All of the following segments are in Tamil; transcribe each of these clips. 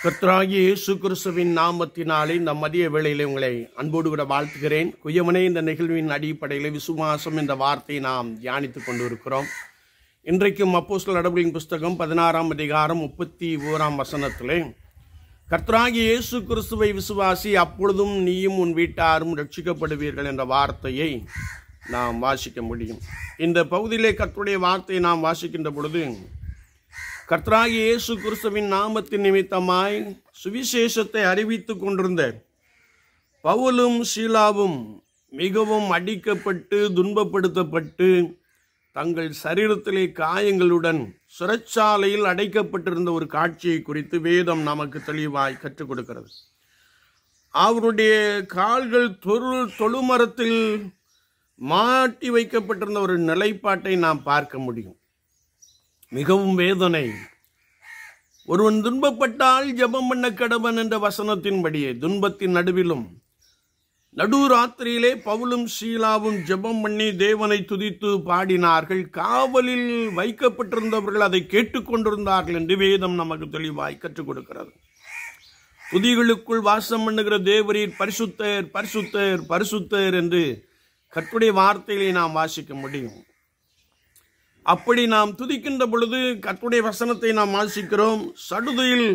கர்த்தராகிய இயேசு கிறிஸ்துவின் நாமத்தினாலே இந்த மதிய வேளையில் உங்களை அன்போடு கூட வாழ்த்துகிறேன் குயவனே இந்த நிகழ்வின் அடிப்படையில் விசுவாசம் இந்த வார்த்தையை நாம் தியானித்து கொண்டிருக்கிறோம் இன்றைக்கும் அப்போஸ்டல் நடவடிக்கை புஸ்தகம் பதினாறாம் அதிகாரம் முப்பத்தி ஓராம் வசனத்திலே கர்த்தராகி இயேசு கிறிஸ்துவை விசுவாசி அப்பொழுதும் நீயும் உன் வீட்டாரும் ரட்சிக்கப்படுவீர்கள் என்ற வார்த்தையை நாம் வாசிக்க முடியும் இந்த பகுதியிலே கர்த்தருடைய வார்த்தையை நாம் வாசிக்கின்ற பொழுது கர்த்தராகி இயேசு கிறிஸ்துவின் நாமத்தின் நிமித்தமாய் சுவிசேஷத்தை அறிவித்து கொண்டிருந்த பவுலும் ஷீலாவும் மிகவும் அடிக்கப்பட்டு துன்பப்படுத்தப்பட்டு தங்கள் சரீரத்திலே காயங்களுடன் சிறைச்சாலையில் அடைக்கப்பட்டிருந்த ஒரு காட்சியை குறித்து வேதம் நமக்கு தெளிவாய் கற்றுக் கொடுக்கிறது அவருடைய கால்கள் தொருள் தொழுமரத்தில் மாட்டி வைக்கப்பட்டிருந்த ஒரு நிலைப்பாட்டை நாம் பார்க்க முடியும் மிகவும் வேதனை ஒருவன் துன்பப்பட்டால் ஜபம் பண்ண கடவன் என்ற வசனத்தின்படியே துன்பத்தின் நடுவிலும் நடுராத்திரியிலே பவுலும் ஷீலாவும் ஜெபம் பண்ணி தேவனை துதித்து பாடினார்கள் காவலில் வைக்கப்பட்டிருந்தவர்கள் அதை கேட்டுக்கொண்டிருந்தார்கள் என்று வேதம் நமக்கு தெளிவாய் கற்றுக் கொடுக்கிறது துதிகளுக்குள் வாசம் பண்ணுகிற தேவரீர் பரிசுத்தர் பரிசுத்தர் பரிசுத்தர் என்று கட்டுடைய வார்த்தைகளை நாம் வாசிக்க முடியும் அப்படி நாம் துதிக்கின்ற பொழுது கத்துடைய வசனத்தை நாம் வாசிக்கிறோம் சடுதியில்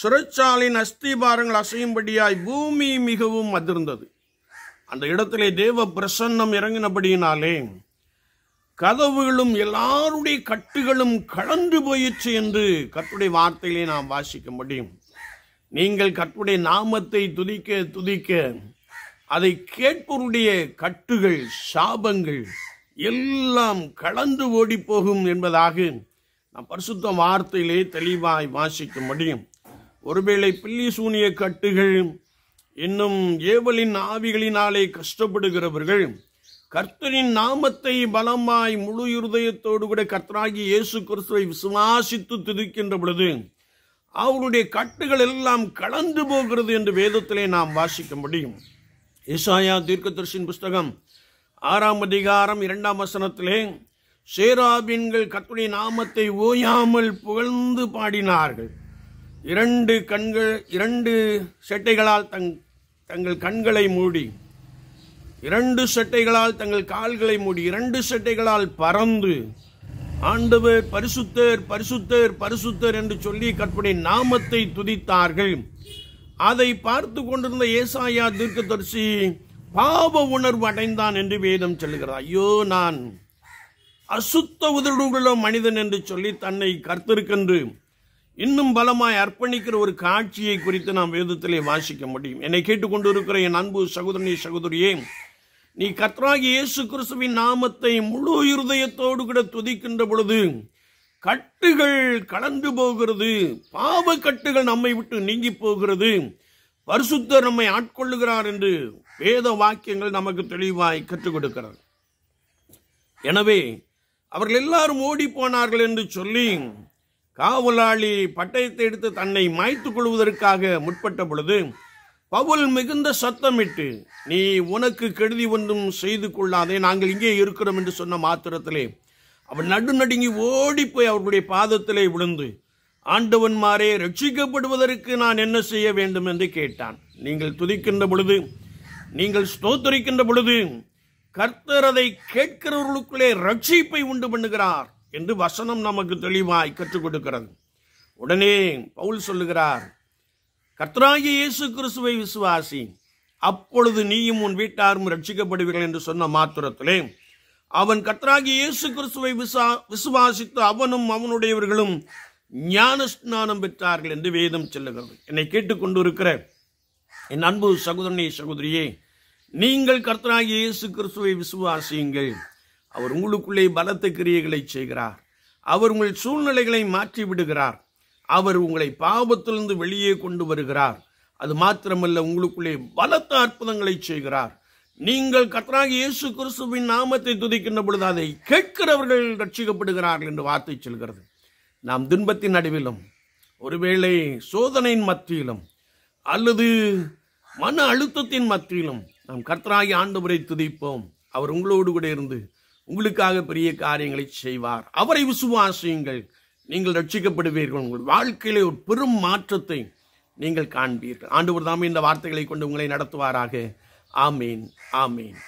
சுரச்சாலின் அஸ்திபாரங்கள் அசையும்படியாய் பூமி மிகவும் அதிர்ந்தது அந்த இடத்திலே தேவ பிரசன்னம் இறங்கினபடியினாலே கதவுகளும் எல்லாருடைய கட்டுகளும் கலந்து போயிற்று என்று கத்துடைய வார்த்தையிலே நாம் வாசிக்க முடியும் நீங்கள் கத்துடைய நாமத்தை துதிக்க துதிக்க அதை கேட்பருடைய கட்டுகள் சாபங்கள் எல்லாம் கலந்து ஓடி போகும் என்பதாக நாம் பரிசுத்த வார்த்தையிலே தெளிவாய் வாசிக்க முடியும் ஒருவேளை பில்லி சூனிய கட்டுகள் இன்னும் ஏவலின் ஆவிகளினாலே கஷ்டப்படுகிறவர்கள் கர்த்தரின் நாமத்தை பலமாய் முழு இருதயத்தோடு கூட கர்த்தராகி இயேசு கிறிஸ்துவை விசுவாசித்து துதிக்கின்ற பொழுது அவருடைய கட்டுகள் எல்லாம் கலந்து போகிறது என்று வேதத்திலே நாம் வாசிக்க முடியும் இசாயா தீர்க்கதர்ஷின் புஸ்தகம் ஆறாம் அதிகாரம் இரண்டாம் வசனத்திலே சேராபின்கள் கத்துடைய நாமத்தை ஓயாமல் புகழ்ந்து பாடினார்கள் இரண்டு கண்கள் இரண்டு செட்டைகளால் தங் தங்கள் கண்களை மூடி இரண்டு செட்டைகளால் தங்கள் கால்களை மூடி இரண்டு செட்டைகளால் பறந்து ஆண்டவர் பரிசுத்தர் பரிசுத்தர் பரிசுத்தர் என்று சொல்லி கற்பனை நாமத்தை துதித்தார்கள் அதை பார்த்து கொண்டிருந்த ஏசாயா தீர்க்கதரிசி பாவ உணர்வு அடைந்தான் என்று வேதம் சொல்லுகிறார் ஐயோ நான் அசுத்த உதடுள்ள மனிதன் என்று சொல்லி தன்னை கர்த்திருக்கென்று இன்னும் பலமாய் அர்ப்பணிக்கிற ஒரு காட்சியை குறித்து நாம் வேதத்திலே வாசிக்க முடியும் என்னை கேட்டுக்கொண்டு இருக்கிற என் அன்பு சகோதரி சகோதரியே நீ கர்த்தராகி இயேசு கிறிஸ்துவின் நாமத்தை முழு இருதயத்தோடு கூட துதிக்கின்ற பொழுது கட்டுகள் கலந்து போகிறது பாவ கட்டுகள் நம்மை விட்டு நீங்கி போகிறது பரிசுத்தர் நம்மை ஆட்கொள்ளுகிறார் என்று வேத வாக்கியங்கள் நமக்கு தெளிவாய் கற்றுக் கொடுக்கிறது எனவே அவர்கள் எல்லாரும் ஓடி போனார்கள் என்று சொல்லி காவலாளி பட்டயத்தை எடுத்து தன்னை மாய்த்துக் கொள்வதற்காக முற்பட்ட பொழுது பவுல் மிகுந்த சத்தமிட்டு நீ உனக்கு கெடுதி ஒன்றும் செய்து கொள்ளாதே நாங்கள் இங்கே இருக்கிறோம் என்று சொன்ன மாத்திரத்திலே அவன் நடுநடுங்கி ஓடி போய் அவர்களுடைய பாதத்திலே விழுந்து ஆண்டவன்மாரே ரட்சிக்கப்படுவதற்கு நான் என்ன செய்ய வேண்டும் என்று கேட்டான் நீங்கள் துதிக்கின்ற பொழுது நீங்கள் ஸ்தோத்தரிக்கின்ற பொழுது கர்த்தர் அதை கேட்கிறவர்களுக்குள்ளே ரட்சிப்பை உண்டு பண்ணுகிறார் என்று வசனம் நமக்கு தெளிவாய் கற்றுக் கொடுக்கிறது உடனே பவுல் சொல்லுகிறார் கர்த்தராகிய இயேசு கிறிஸ்துவை விசுவாசி அப்பொழுது நீயும் உன் வீட்டாரும் ரட்சிக்கப்படுவீர்கள் என்று சொன்ன மாத்திரத்திலே அவன் கர்த்தராகிய இயேசு கிறிஸ்துவை விசா விசுவாசித்து அவனும் அவனுடையவர்களும் ஞான ஸ்நானம் பெற்றார்கள் என்று வேதம் செல்லுகிறது என்னை கேட்டுக்கொண்டு இருக்கிற என் அன்பு சகோதரனே சகோதரியே நீங்கள் கர்த்தனாகி இயேசு கிறிஸ்துவை விசுவாசியுங்கள் அவர் உங்களுக்குள்ளே பலத்த கிரியைகளை செய்கிறார் அவர் உங்கள் சூழ்நிலைகளை மாற்றி விடுகிறார் அவர் உங்களை பாவத்திலிருந்து வெளியே கொண்டு வருகிறார் அது மாத்திரமல்ல உங்களுக்குள்ளே பலத்த அற்புதங்களை செய்கிறார் நீங்கள் கர்த்தனாகி இயேசு கிறிஸ்துவின் நாமத்தை துதிக்கின்ற பொழுது அதை கேட்கிறவர்கள் ரட்சிக்கப்படுகிறார்கள் என்று வார்த்தை செல்கிறது நாம் துன்பத்தின் நடுவிலும் ஒருவேளை சோதனையின் மத்தியிலும் அல்லது மன அழுத்தத்தின் மத்தியிலும் நாம் கர்த்தராகி ஆண்டவரை துதிப்போம் அவர் உங்களோடு கூட இருந்து உங்களுக்காக பெரிய காரியங்களை செய்வார் அவரை விசுவாசியுங்கள் நீங்கள் ரட்சிக்கப்படுவீர்கள் உங்கள் வாழ்க்கையிலே ஒரு பெரும் மாற்றத்தை நீங்கள் காண்பீர்கள் ஆண்டவர் தாமே இந்த வார்த்தைகளை கொண்டு உங்களை நடத்துவாராக ஆமீன் ஆமீன்